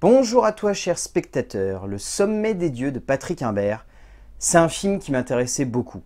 Bonjour à toi cher spectateur, Le sommet des dieux de Patrick Imbert, c'est un film qui m'intéressait beaucoup.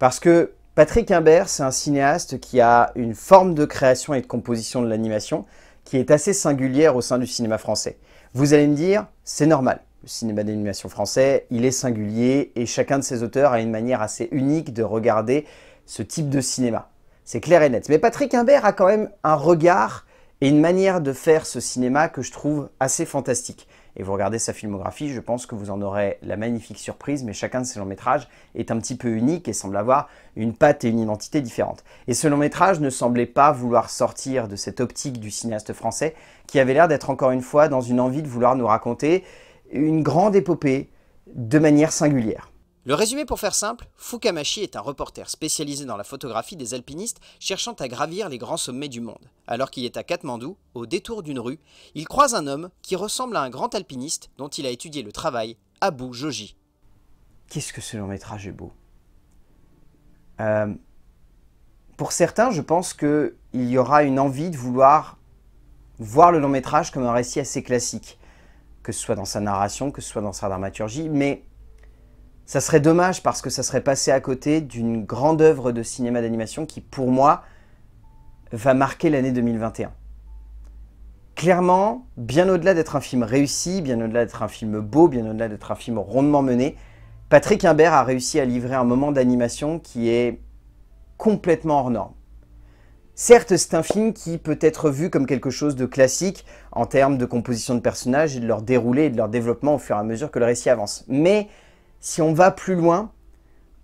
Parce que Patrick Imbert, c'est un cinéaste qui a une forme de création et de composition de l'animation qui est assez singulière au sein du cinéma français. Vous allez me dire, c'est normal. Le cinéma d'animation français, il est singulier et chacun de ses auteurs a une manière assez unique de regarder ce type de cinéma. C'est clair et net. Mais Patrick Imbert a quand même un regard et une manière de faire ce cinéma que je trouve assez fantastique. Et vous regardez sa filmographie, je pense que vous en aurez la magnifique surprise, mais chacun de ses longs métrages est un petit peu unique et semble avoir une patte et une identité différente. Et ce long métrage ne semblait pas vouloir sortir de cette optique du cinéaste français qui avait l'air d'être encore une fois dans une envie de vouloir nous raconter une grande épopée de manière singulière. Le résumé pour faire simple, Fukamashi est un reporter spécialisé dans la photographie des alpinistes cherchant à gravir les grands sommets du monde. Alors qu'il est à Katmandou, au détour d'une rue, il croise un homme qui ressemble à un grand alpiniste dont il a étudié le travail, Abu Joji. Qu'est-ce que ce long métrage est beau euh, Pour certains, je pense qu'il y aura une envie de vouloir voir le long métrage comme un récit assez classique, que ce soit dans sa narration, que ce soit dans sa dramaturgie, mais ça serait dommage parce que ça serait passé à côté d'une grande œuvre de cinéma d'animation qui, pour moi, va marquer l'année 2021. Clairement, bien au-delà d'être un film réussi, bien au-delà d'être un film beau, bien au-delà d'être un film rondement mené, Patrick Imbert a réussi à livrer un moment d'animation qui est complètement hors norme. Certes, c'est un film qui peut être vu comme quelque chose de classique en termes de composition de personnages et de leur déroulé et de leur développement au fur et à mesure que le récit avance. Mais si on va plus loin,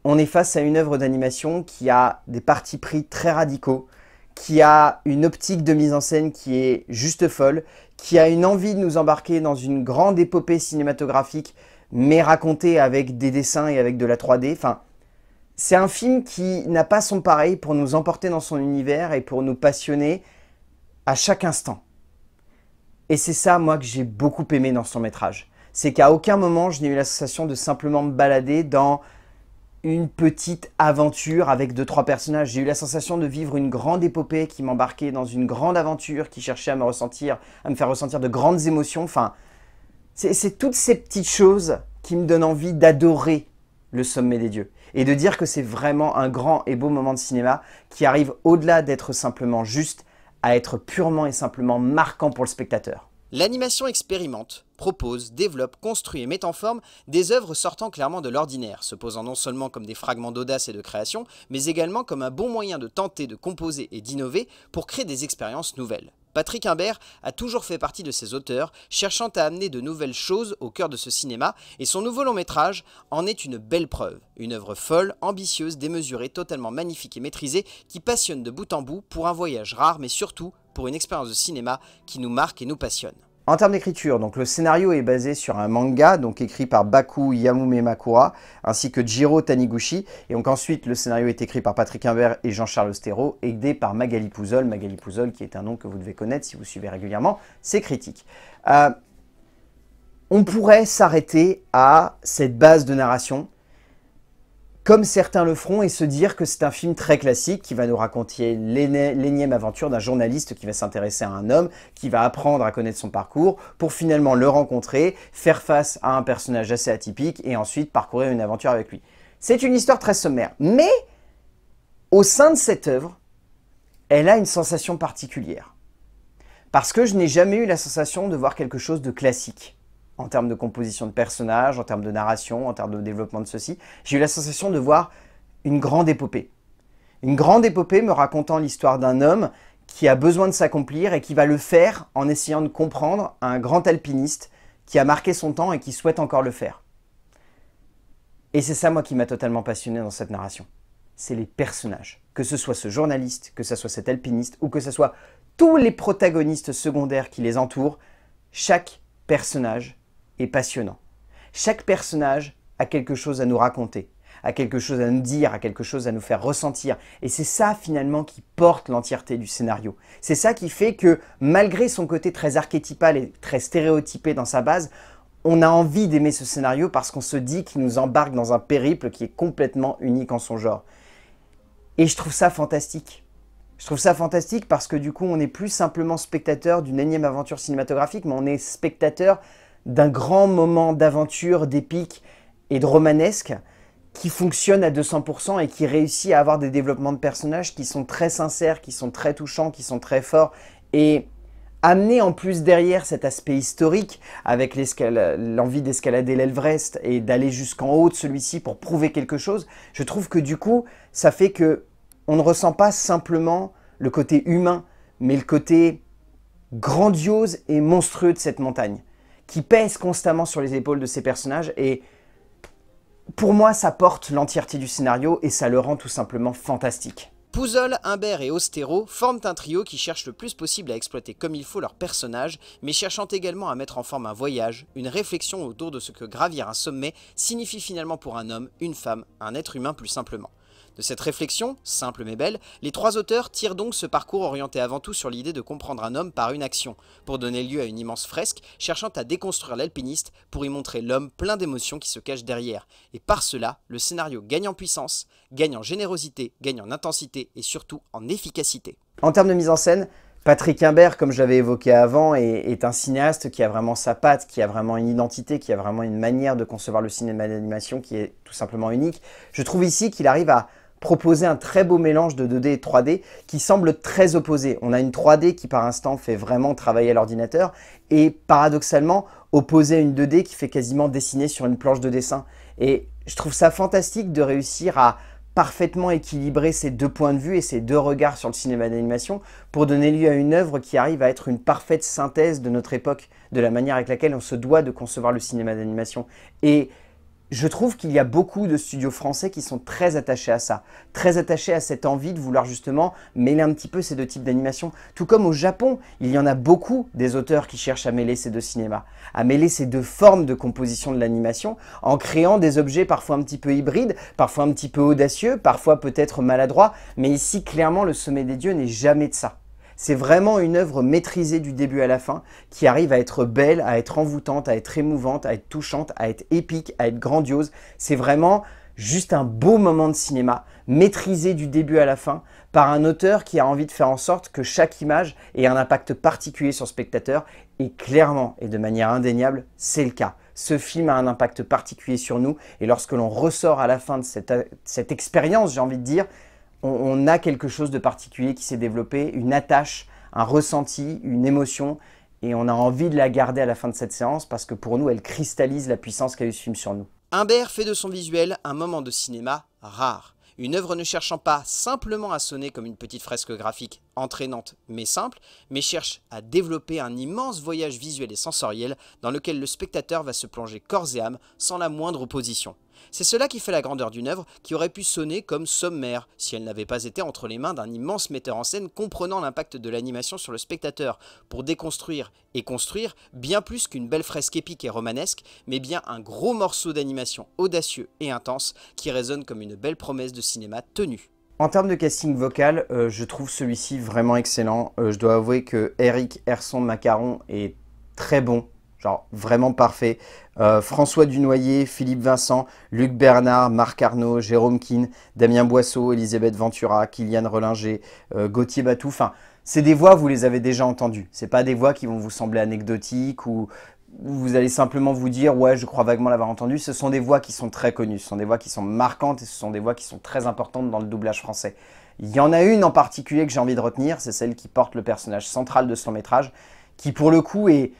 on est face à une œuvre d'animation qui a des partis pris très radicaux, qui a une optique de mise en scène qui est juste folle, qui a une envie de nous embarquer dans une grande épopée cinématographique, mais racontée avec des dessins et avec de la 3D. Enfin, c'est un film qui n'a pas son pareil pour nous emporter dans son univers et pour nous passionner à chaque instant. Et c'est ça, moi, que j'ai beaucoup aimé dans son métrage. C'est qu'à aucun moment, je n'ai eu la sensation de simplement me balader dans une petite aventure avec deux trois personnages. J'ai eu la sensation de vivre une grande épopée qui m'embarquait dans une grande aventure, qui cherchait à me ressentir, à me faire ressentir de grandes émotions. Enfin, c'est toutes ces petites choses qui me donnent envie d'adorer le sommet des dieux et de dire que c'est vraiment un grand et beau moment de cinéma qui arrive au-delà d'être simplement juste à être purement et simplement marquant pour le spectateur. L'animation expérimente propose, développe, construit et met en forme des œuvres sortant clairement de l'ordinaire, se posant non seulement comme des fragments d'audace et de création, mais également comme un bon moyen de tenter de composer et d'innover pour créer des expériences nouvelles. Patrick Imbert a toujours fait partie de ces auteurs, cherchant à amener de nouvelles choses au cœur de ce cinéma, et son nouveau long métrage en est une belle preuve. Une œuvre folle, ambitieuse, démesurée, totalement magnifique et maîtrisée, qui passionne de bout en bout pour un voyage rare, mais surtout pour une expérience de cinéma qui nous marque et nous passionne. En termes d'écriture, donc le scénario est basé sur un manga donc écrit par Baku Yamume Makura ainsi que Jiro Taniguchi et donc ensuite le scénario est écrit par Patrick Imbert et Jean-Charles Ostero aidé par Magali Pouzol, Magali Pouzol qui est un nom que vous devez connaître si vous suivez régulièrement ses critiques. Euh, on pourrait s'arrêter à cette base de narration comme certains le feront, et se dire que c'est un film très classique qui va nous raconter l'énième aventure d'un journaliste qui va s'intéresser à un homme, qui va apprendre à connaître son parcours, pour finalement le rencontrer, faire face à un personnage assez atypique, et ensuite parcourir une aventure avec lui. C'est une histoire très sommaire, mais au sein de cette œuvre, elle a une sensation particulière. Parce que je n'ai jamais eu la sensation de voir quelque chose de classique en termes de composition de personnages, en termes de narration, en termes de développement de ceci. J'ai eu la sensation de voir une grande épopée. Une grande épopée me racontant l'histoire d'un homme qui a besoin de s'accomplir et qui va le faire en essayant de comprendre un grand alpiniste qui a marqué son temps et qui souhaite encore le faire. Et c'est ça, moi, qui m'a totalement passionné dans cette narration. C'est les personnages. Que ce soit ce journaliste, que ce soit cet alpiniste, ou que ce soit tous les protagonistes secondaires qui les entourent, chaque personnage et passionnant. Chaque personnage a quelque chose à nous raconter, a quelque chose à nous dire, a quelque chose à nous faire ressentir. Et c'est ça finalement qui porte l'entièreté du scénario. C'est ça qui fait que malgré son côté très archétypal et très stéréotypé dans sa base, on a envie d'aimer ce scénario parce qu'on se dit qu'il nous embarque dans un périple qui est complètement unique en son genre. Et je trouve ça fantastique. Je trouve ça fantastique parce que du coup, on n'est plus simplement spectateur d'une énième aventure cinématographique, mais on est spectateur d'un grand moment d'aventure, d'épique et de romanesque qui fonctionne à 200% et qui réussit à avoir des développements de personnages qui sont très sincères, qui sont très touchants, qui sont très forts et amener en plus derrière cet aspect historique avec l'envie d'escalader l'Elvrest et d'aller jusqu'en haut de celui-ci pour prouver quelque chose, je trouve que du coup, ça fait que on ne ressent pas simplement le côté humain, mais le côté grandiose et monstrueux de cette montagne qui pèse constamment sur les épaules de ces personnages et pour moi ça porte l'entièreté du scénario et ça le rend tout simplement fantastique. Pouzol, Humbert et Ostero forment un trio qui cherche le plus possible à exploiter comme il faut leurs personnages, mais cherchant également à mettre en forme un voyage, une réflexion autour de ce que gravir un sommet signifie finalement pour un homme, une femme, un être humain plus simplement. De cette réflexion, simple mais belle, les trois auteurs tirent donc ce parcours orienté avant tout sur l'idée de comprendre un homme par une action, pour donner lieu à une immense fresque cherchant à déconstruire l'alpiniste pour y montrer l'homme plein d'émotions qui se cache derrière. Et par cela, le scénario gagne en puissance, gagne en générosité, gagne en intensité et surtout en efficacité. En termes de mise en scène, Patrick Imbert, comme j'avais évoqué avant, est, est, un cinéaste qui a vraiment sa patte, qui a vraiment une identité, qui a vraiment une manière de concevoir le cinéma d'animation qui est tout simplement unique. Je trouve ici qu'il arrive à proposer un très beau mélange de 2D et 3D qui semble très opposé. On a une 3D qui par instant fait vraiment travailler à l'ordinateur et paradoxalement opposé à une 2D qui fait quasiment dessiner sur une planche de dessin. Et je trouve ça fantastique de réussir à parfaitement équilibrer ces deux points de vue et ces deux regards sur le cinéma d'animation pour donner lieu à une œuvre qui arrive à être une parfaite synthèse de notre époque, de la manière avec laquelle on se doit de concevoir le cinéma d'animation. Et je trouve qu'il y a beaucoup de studios français qui sont très attachés à ça, très attachés à cette envie de vouloir justement mêler un petit peu ces deux types d'animation. Tout comme au Japon, il y en a beaucoup des auteurs qui cherchent à mêler ces deux cinémas, à mêler ces deux formes de composition de l'animation en créant des objets parfois un petit peu hybrides, parfois un petit peu audacieux, parfois peut-être maladroits, mais ici clairement le sommet des dieux n'est jamais de ça. C'est vraiment une œuvre maîtrisée du début à la fin, qui arrive à être belle, à être envoûtante, à être émouvante, à être touchante, à être épique, à être grandiose. C'est vraiment juste un beau moment de cinéma, maîtrisé du début à la fin, par un auteur qui a envie de faire en sorte que chaque image ait un impact particulier sur le spectateur, et clairement, et de manière indéniable, c'est le cas. Ce film a un impact particulier sur nous, et lorsque l'on ressort à la fin de cette, cette expérience, j'ai envie de dire, on, a quelque chose de particulier qui s'est développé, une attache, un ressenti, une émotion, et on a envie de la garder à la fin de cette séance parce que pour nous, elle cristallise la puissance qu'a eu sur nous. Humbert fait de son visuel un moment de cinéma rare. Une œuvre ne cherchant pas simplement à sonner comme une petite fresque graphique entraînante mais simple, mais cherche à développer un immense voyage visuel et sensoriel dans lequel le spectateur va se plonger corps et âme sans la moindre opposition. C'est cela qui fait la grandeur d'une œuvre qui aurait pu sonner comme sommaire si elle n'avait pas été entre les mains d'un immense metteur en scène comprenant l'impact de l'animation sur le spectateur pour déconstruire et construire bien plus qu'une belle fresque épique et romanesque, mais bien un gros morceau d'animation audacieux et intense qui résonne comme une belle promesse de cinéma tenue. En termes de casting vocal, euh, je trouve celui-ci vraiment excellent. Euh, je dois avouer que Eric Herson Macaron est très bon alors, vraiment parfait. Euh, François Dunoyer, Philippe Vincent, Luc Bernard, Marc Arnaud, Jérôme Keane, Damien Boisseau, Elisabeth Ventura, Kylian Relinger, euh, Gauthier Batou. Enfin, c'est des voix, vous les avez déjà entendues. Ce pas des voix qui vont vous sembler anecdotiques ou vous allez simplement vous dire ouais je crois vaguement l'avoir entendu, ce sont des voix qui sont très connues, ce sont des voix qui sont marquantes et ce sont des voix qui sont très importantes dans le doublage français. Il y en a une en particulier que j'ai envie de retenir, c'est celle qui porte le personnage central de ce long métrage, qui pour le coup est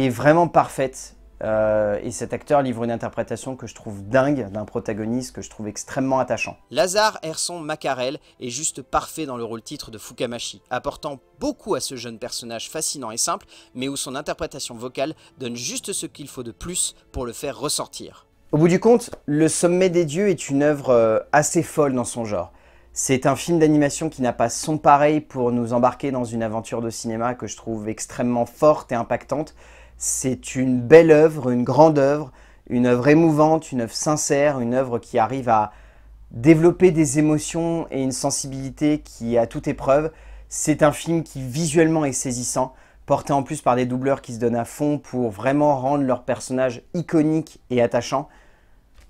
est vraiment parfaite. Euh, et cet acteur livre une interprétation que je trouve dingue d'un protagoniste que je trouve extrêmement attachant. Lazare Erson Macarel est juste parfait dans le rôle titre de Fukamashi, apportant beaucoup à ce jeune personnage fascinant et simple, mais où son interprétation vocale donne juste ce qu'il faut de plus pour le faire ressortir. Au bout du compte, Le Sommet des Dieux est une œuvre euh, assez folle dans son genre. C'est un film d'animation qui n'a pas son pareil pour nous embarquer dans une aventure de cinéma que je trouve extrêmement forte et impactante, c'est une belle œuvre, une grande œuvre, une œuvre émouvante, une œuvre sincère, une œuvre qui arrive à développer des émotions et une sensibilité qui est à toute épreuve. C'est un film qui visuellement est saisissant, porté en plus par des doubleurs qui se donnent à fond pour vraiment rendre leur personnage iconique et attachant.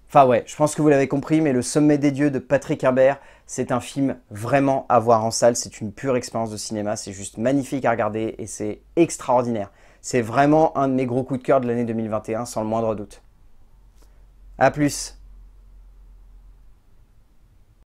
Enfin ouais, je pense que vous l'avez compris, mais Le Sommet des Dieux de Patrick Herbert, c'est un film vraiment à voir en salle, c'est une pure expérience de cinéma, c'est juste magnifique à regarder et c'est extraordinaire. C'est vraiment un de mes gros coups de cœur de l'année 2021, sans le moindre doute. A plus